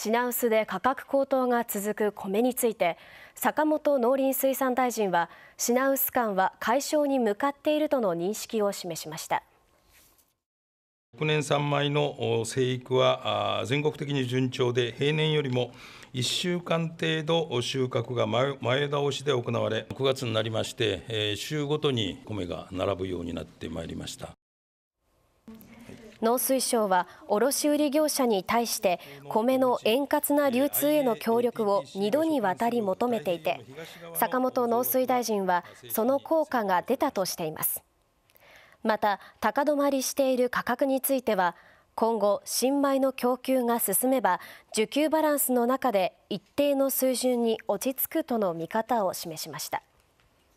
品薄で価格高騰が続く米について坂本農林水産大臣は品薄感は解消に向かっているとの認識を示しました昨年産米の生育は全国的に順調で平年よりも1週間程度収穫が前倒しで行われ9月になりまして週ごとに米が並ぶようになってまいりました。農水省は卸売業者に対して米の円滑な流通への協力を2度にわたり求めていて坂本農水大臣はその効果が出たとしていますまた高止まりしている価格については今後新米の供給が進めば需給バランスの中で一定の水準に落ち着くとの見方を示しました